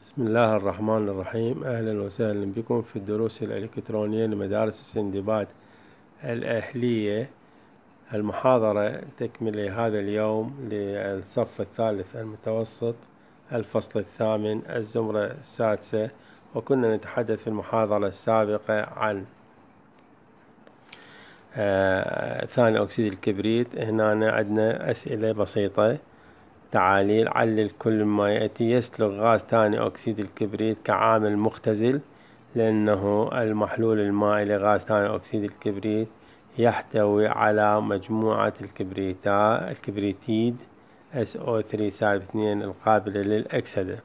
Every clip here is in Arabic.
بسم الله الرحمن الرحيم أهلا وسهلا بكم في الدروس الإلكترونية لمدارس السندباد الأهلية المحاضرة تكمل هذا اليوم للصف الثالث المتوسط الفصل الثامن الزمرة السادسة وكنا نتحدث في المحاضرة السابقة عن آه ثاني أكسيد الكبريت هنا عندنا أسئلة بسيطة تعاليل علل كل ما يأتي يسلق غاز ثاني أكسيد الكبريت كعامل مختزل لأنه المحلول المائي لغاز ثاني أكسيد الكبريت يحتوي على مجموعة الكبريتا الكبريتيد SO3 سالب 2 القابلة للأكسدة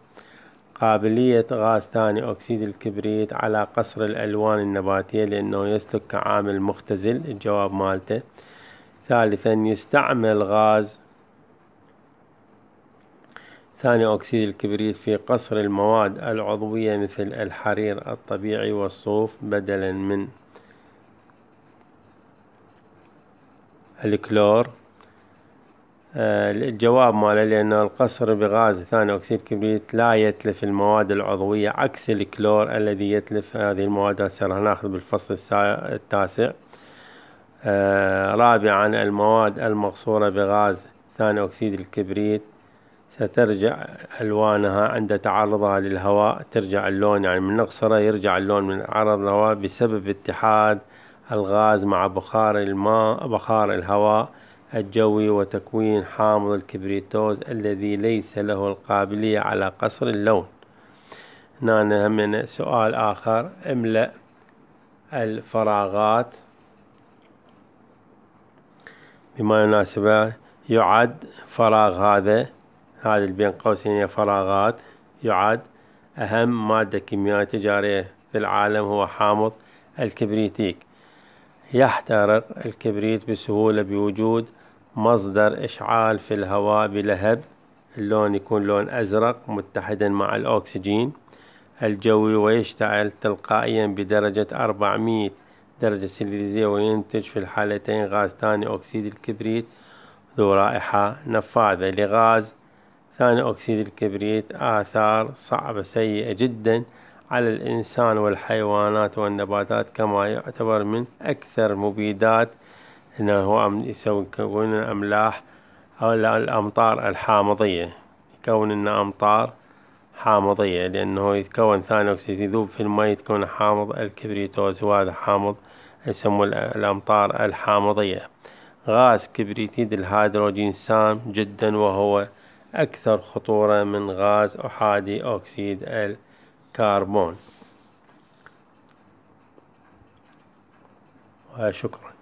قابلية غاز ثاني أكسيد الكبريت على قصر الألوان النباتية لأنه يسلك كعامل مختزل الجواب مالته ثالثا يستعمل غاز ثاني أكسيد الكبريت في قصر المواد العضوية مثل الحرير الطبيعي والصوف بدلا من الكلور آه، الجواب ماله لأن القصر بغاز ثاني أكسيد الكبريت لا يتلف المواد العضوية عكس الكلور الذي يتلف هذه المواد سوف ناخذ بالفصل التاسع آه، رابعا المواد المقصورة بغاز ثاني أكسيد الكبريت سترجع ألوانها عند تعرضها للهواء ترجع اللون يعني من نقصرة يرجع اللون من عرض الهواء بسبب اتحاد الغاز مع بخار الماء بخار الهواء الجوي وتكوين حامض الكبريتوز الذي ليس له القابلية على قصر اللون هنا من سؤال آخر املأ الفراغات بما يناسبه يعد فراغ هذا هذه بين قوسين فراغات يعد أهم مادة كيميائية تجارية في العالم هو حامض الكبريتيك يحترق الكبريت بسهولة بوجود مصدر إشعال في الهواء بلهب اللون يكون لون أزرق متحدا مع الأكسجين الجوي ويشتعل تلقائيا بدرجة 400 درجة سليزية وينتج في الحالتين غاز ثاني أكسيد الكبريت ذو رائحة نفاذة لغاز كان أكسيد الكبريت آثار صعبة سيئة جدا على الإنسان والحيوانات والنباتات كما يعتبر من أكثر مبيدات أنه هو كون الأملاح أو الأمطار الحامضية يكون لنا أمطار حامضية لأنه يتكون ثاني أكسيد يذوب في الماء يتكون حامض الكبريتوز وهذا حامض يسمو الأمطار الحامضية غاز كبريتيد الهيدروجين سام جدا وهو أكثر خطورة من غاز أحادي أكسيد الكربون وشكراً